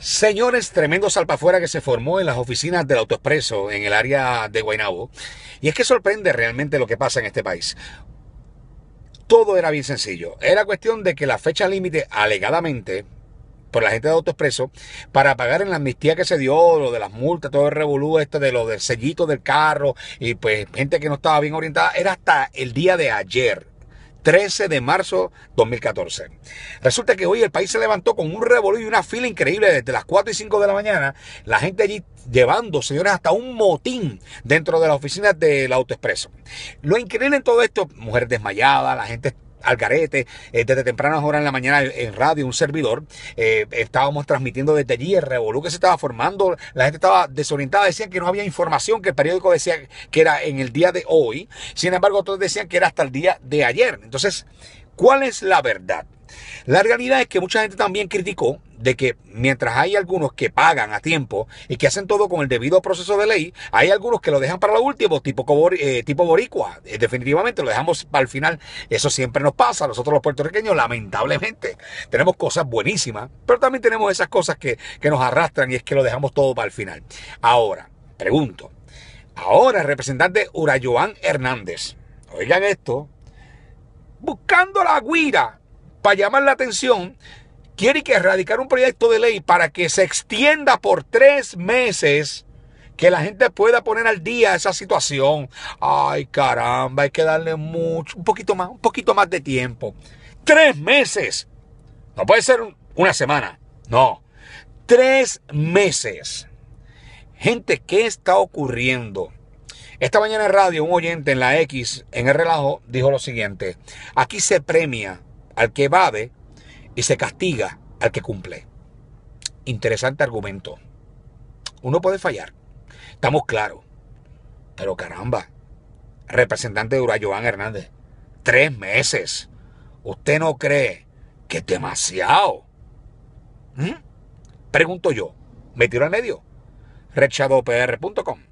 Señores, tremendo salpafuera que se formó en las oficinas del Autoexpreso en el área de Guaynabo. Y es que sorprende realmente lo que pasa en este país. Todo era bien sencillo. Era cuestión de que la fecha límite, alegadamente, por la gente de Autoexpreso, para pagar en la amnistía que se dio, lo de las multas, todo el revolú, este de lo del sellito del carro, y pues gente que no estaba bien orientada, era hasta el día de ayer. 13 de marzo 2014. Resulta que hoy el país se levantó con un revuelo y una fila increíble desde las 4 y 5 de la mañana. La gente allí llevando, señores, hasta un motín dentro de las oficinas del autoexpreso. Lo increíble en todo esto, mujeres desmayadas, la gente al garete, eh, desde tempranas horas en la mañana en radio, un servidor, eh, estábamos transmitiendo desde allí, el revolú que se estaba formando, la gente estaba desorientada, decían que no había información, que el periódico decía que era en el día de hoy, sin embargo otros decían que era hasta el día de ayer. Entonces, ¿cuál es la verdad? La realidad es que mucha gente también criticó de que mientras hay algunos que pagan a tiempo y que hacen todo con el debido proceso de ley, hay algunos que lo dejan para lo último, tipo, eh, tipo boricua. Eh, definitivamente lo dejamos para el final. Eso siempre nos pasa. Nosotros los puertorriqueños, lamentablemente, tenemos cosas buenísimas, pero también tenemos esas cosas que, que nos arrastran y es que lo dejamos todo para el final. Ahora, pregunto. Ahora, el representante Urayoan Hernández. Oigan esto. Buscando la guira para llamar la atención quiere que erradicar un proyecto de ley para que se extienda por tres meses que la gente pueda poner al día esa situación. Ay, caramba, hay que darle mucho, un poquito más, un poquito más de tiempo. Tres meses. No puede ser una semana. No. Tres meses. Gente, ¿qué está ocurriendo? Esta mañana en radio, un oyente en la X, en el relajo, dijo lo siguiente. Aquí se premia al que babe y se castiga al que cumple. Interesante argumento. Uno puede fallar, estamos claros. Pero caramba, representante de Urayoán Hernández, tres meses. ¿Usted no cree que es demasiado? ¿Mm? Pregunto yo, me tiro al medio. Rechadopr.com